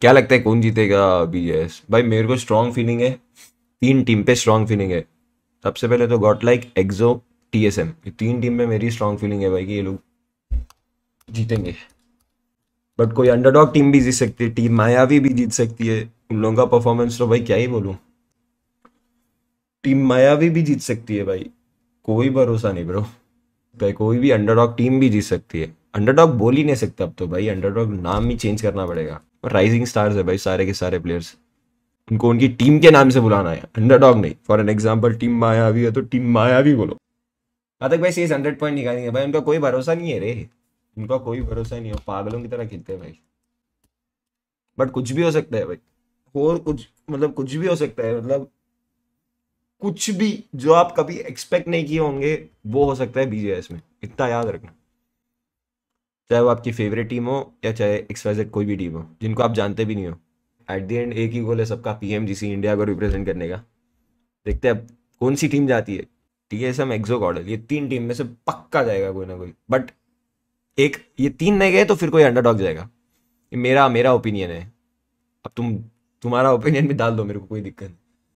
क्या लगता है कौन जीतेगा बीजेएस भाई मेरे को स्ट्रॉन्ग फीलिंग है तीन टीम पे स्ट्रॉन्ग फीलिंग है सबसे पहले तो Godlike XO T S M तीन टीम पे मेरी स्ट्रॉन्ग फीलिंग है भाई कि ये लोग जीतेंगे बट कोई अंडरडॉग टीम भी जीत सकती है टीम मायावी भी जीत सकती है उन लोगों का परफॉर्मेंस तो भाई क्या ही बोलूँ टीम मायावी भी जीत सकती है भाई कोई भरोसा नहीं ब्रो कोई भी अंडरडॉग टीम भी जीत सकती है अंडरडॉग बोल ही नहीं सकते अब तो भाई अंडरडॉग नाम ही चेंज करना पड़ेगा और राइजिंग स्टार्स है भाई सारे के सारे प्लेयर्स उनको उनकी टीम के नाम से बुलाना है अंडरडॉग नहीं फॉर एन एग्जाम्पल टीम माया भी है तो टीम माया भी बोलो तक भाई हंड्रेड पॉइंट निकालेंगे भाई उनका कोई भरोसा नहीं है रे उनका कोई भरोसा नहीं है पागलों की तरह खेलते हैं भाई बट कुछ भी हो सकता है भाई और कुछ मतलब कुछ भी हो सकता है मतलब कुछ भी जो आप कभी एक्सपेक्ट नहीं किए होंगे वो हो सकता है बीजेएस में इतना याद रखना चाहे वो आपकी फेवरेट टीम हो या चाहे एक्सवाइजेड कोई भी टीम हो जिनको आप जानते भी नहीं हो एट दी एंड एक ही गोल है सबका P M G C India को रिप्रेजेंट करने का देखते हैं अब कौन सी टीम जाती है T S M XO Godlike ये तीन टीम में से पक्का जाएगा कोई ना कोई बट एक ये तीन नहीं गए तो फिर कोई अंडर जाएगा ये मेरा मेरा ओपिनियन है अब तुम तुम्हारा ओपिनियन भी डाल दो मेरे को कोई दिक्कत नहीं